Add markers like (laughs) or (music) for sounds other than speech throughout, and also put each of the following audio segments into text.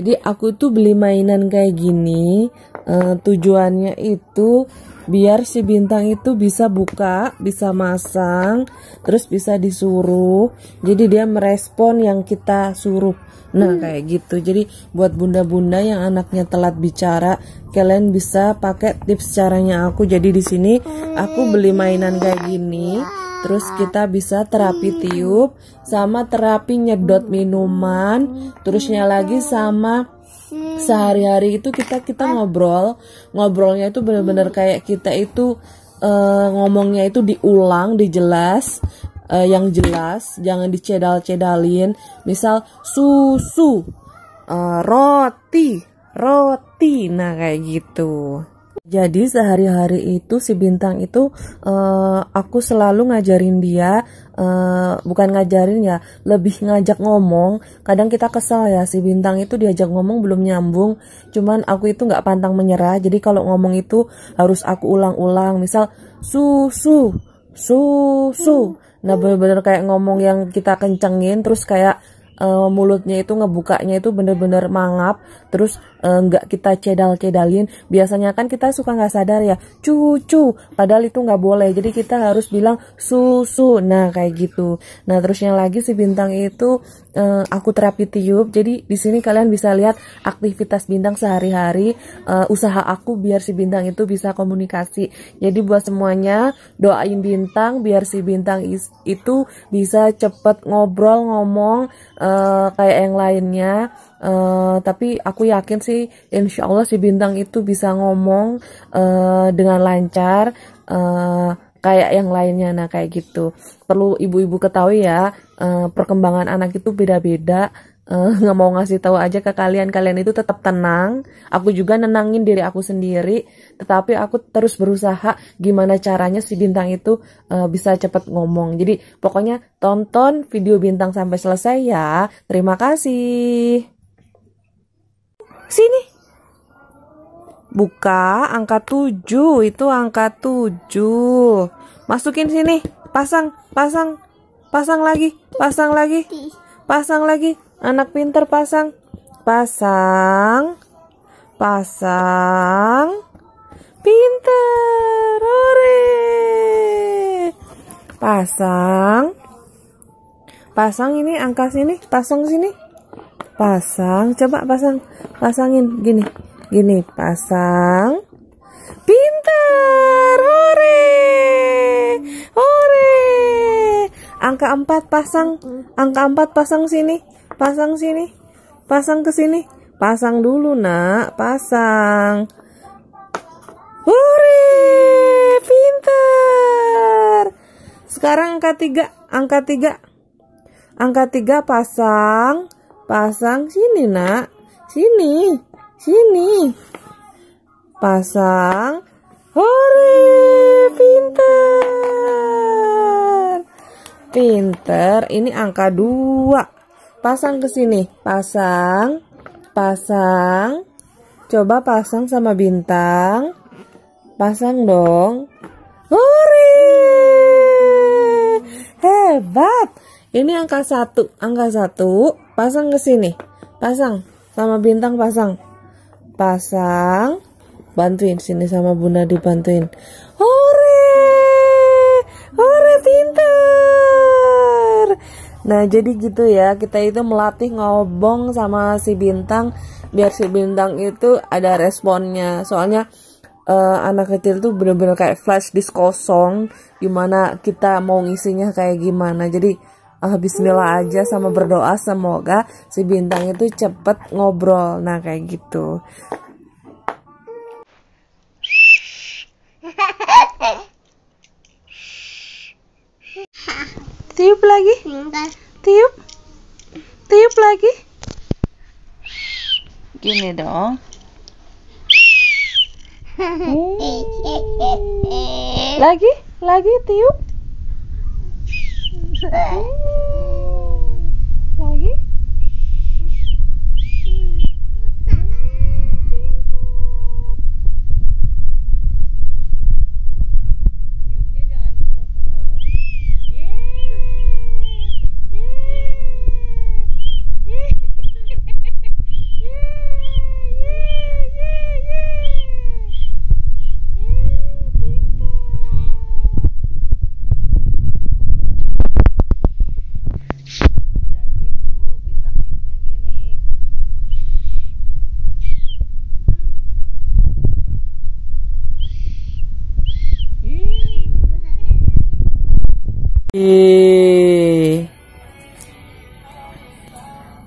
Jadi aku tuh beli mainan kayak gini uh, tujuannya itu biar si bintang itu bisa buka, bisa masang, terus bisa disuruh. Jadi dia merespon yang kita suruh. Nah, hmm. kayak gitu. Jadi buat bunda-bunda yang anaknya telat bicara, kalian bisa pakai tips caranya aku. Jadi di sini aku beli mainan kayak gini. Terus kita bisa terapi hmm. tiup sama terapi nyedot minuman, terusnya lagi sama sehari-hari itu kita kita ngobrol ngobrolnya itu bener-bener hmm. kayak kita itu uh, ngomongnya itu diulang dijelas uh, yang jelas jangan dicedal-cedalin misal susu uh, roti roti nah kayak gitu jadi sehari-hari itu si bintang itu uh, aku selalu ngajarin dia uh, bukan ngajarin ya, lebih ngajak ngomong. Kadang kita kesel ya si bintang itu diajak ngomong belum nyambung. Cuman aku itu nggak pantang menyerah. Jadi kalau ngomong itu harus aku ulang-ulang. Misal susu, susu. Nah bener-bener kayak ngomong yang kita kencengin terus kayak uh, mulutnya itu ngebukanya itu bener-bener mangap terus eh, nggak uh, kita cedal-cedalin biasanya kan kita suka nggak sadar ya cucu padahal itu nggak boleh jadi kita harus bilang susu nah kayak gitu nah terusnya lagi si bintang itu uh, aku terapi tiup jadi di sini kalian bisa lihat aktivitas bintang sehari-hari uh, usaha aku biar si bintang itu bisa komunikasi jadi buat semuanya doain bintang biar si bintang itu bisa cepet ngobrol ngomong uh, Eh, kayak yang lainnya uh, tapi aku yakin sih insya Allah si bintang itu bisa ngomong uh, dengan lancar uh, kayak yang lainnya nah kayak gitu perlu ibu-ibu ketahui ya uh, perkembangan anak itu beda-beda Eh, nggak uh, mau ngasih tahu aja ke kalian kalian itu tetap tenang aku juga nenangin diri aku sendiri tetapi aku terus berusaha gimana caranya si bintang itu uh, bisa cepat ngomong jadi pokoknya tonton video bintang sampai selesai ya terima kasih sini buka angka 7 itu angka 7 masukin sini pasang pasang pasang lagi pasang lagi pasang lagi Anak pinter pasang. Pasang. Pasang. Pinter. Hore. Pasang. Pasang ini angka sini, pasang sini. Pasang, coba pasang. Pasangin gini. Gini, pasang. Pinter. Hore. Hore. Angka 4 pasang. Angka 4 pasang sini pasang sini pasang ke sini pasang dulu nak pasang Hore pinter sekarang angka tiga angka tiga angka tiga pasang pasang sini nak sini sini pasang Hore pinter pinter ini angka dua pasang ke sini pasang pasang coba pasang sama bintang pasang dong hore hebat ini angka satu angka satu pasang ke sini pasang sama bintang pasang pasang bantuin sini sama bunda dibantuin hore hore pintar Nah jadi gitu ya kita itu melatih ngobong sama si bintang biar si bintang itu ada responnya soalnya uh, anak kecil itu bener-bener kayak flash disk kosong gimana kita mau ngisinya kayak gimana jadi uh, Bismillah aja sama berdoa semoga si bintang itu cepet ngobrol nah kayak gitu (laughs) tiup lagi tiup tiup lagi gini dong lagi lagi tiup (laughs)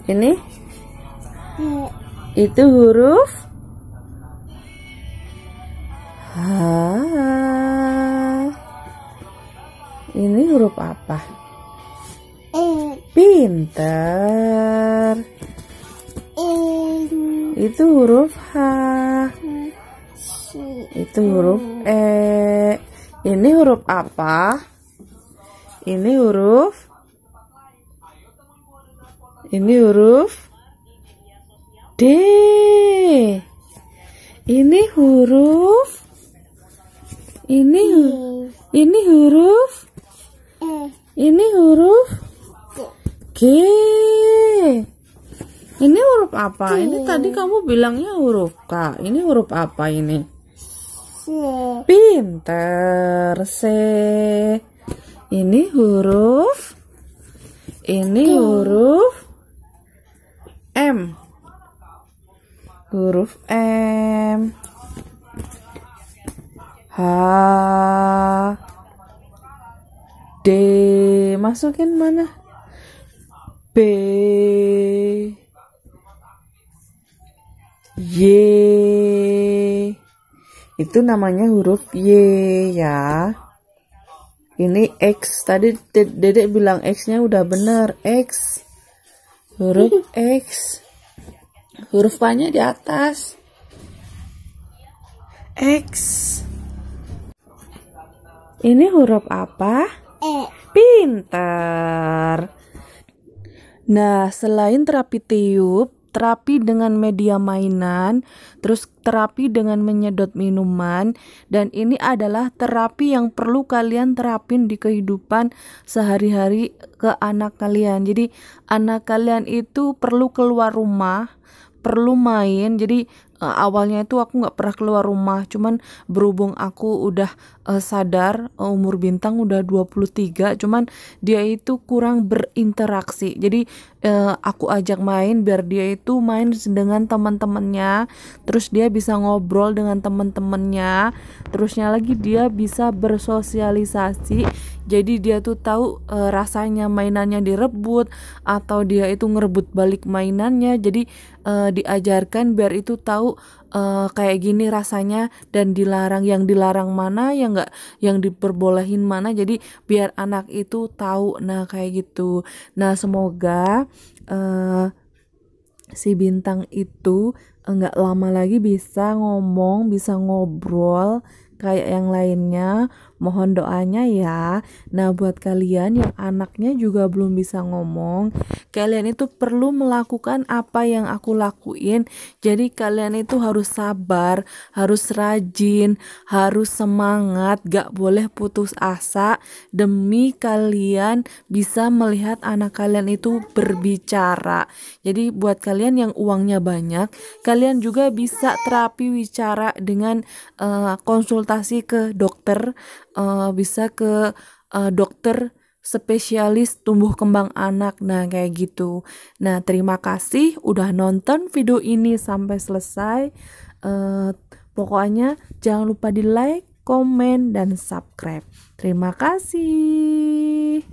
Ini? Itu huruf H. Ini huruf apa? Pinter. Itu huruf H. Itu huruf E. Ini huruf apa? Ini huruf Ini huruf D. Ini huruf Ini ini huruf e. Ini huruf G. Ini huruf apa? Ini tadi kamu bilangnya huruf K. Ini huruf apa ini? Pinter. C. Ini huruf ini huruf M. Huruf M. H D masukin mana? B Y itu namanya huruf Y ya ini X tadi dedek bilang X nya udah bener X huruf (laughs) X huruf A nya di atas X ini huruf apa? E. Pintar. Nah, selain terapi tiup, terapi dengan media mainan, terus terapi dengan menyedot minuman, dan ini adalah terapi yang perlu kalian terapin di kehidupan sehari-hari ke anak kalian. Jadi, anak kalian itu perlu keluar rumah, perlu main. Jadi, eh, awalnya itu aku nggak pernah keluar rumah, cuman berhubung aku udah uh, sadar uh, umur bintang udah 23 cuman dia itu kurang berinteraksi. Jadi uh, aku ajak main biar dia itu main dengan teman-temannya, terus dia bisa ngobrol dengan teman-temannya, terusnya lagi dia bisa bersosialisasi. Jadi dia tuh tahu e, rasanya mainannya direbut atau dia itu ngerebut balik mainannya. Jadi e, diajarkan biar itu tahu uh, kayak gini rasanya dan dilarang yang dilarang mana yang nggak yang diperbolehin mana jadi biar anak itu tahu nah kayak gitu nah semoga uh, si bintang itu enggak eh, lama lagi bisa ngomong bisa ngobrol kayak yang lainnya Mohon doanya ya. Nah, buat kalian yang anaknya juga belum bisa ngomong, kalian itu perlu melakukan apa yang aku lakuin. Jadi kalian itu harus sabar, harus rajin, harus semangat, gak boleh putus asa demi kalian bisa melihat anak kalian itu berbicara. Jadi buat kalian yang uangnya banyak, kalian juga bisa terapi wicara dengan uh, konsultasi ke dokter uh, bisa ke uh, dokter spesialis tumbuh kembang anak. Nah, kayak gitu. Nah, terima kasih udah nonton video ini sampai selesai. Uh, pokoknya jangan lupa di like, komen, dan subscribe. Terima kasih.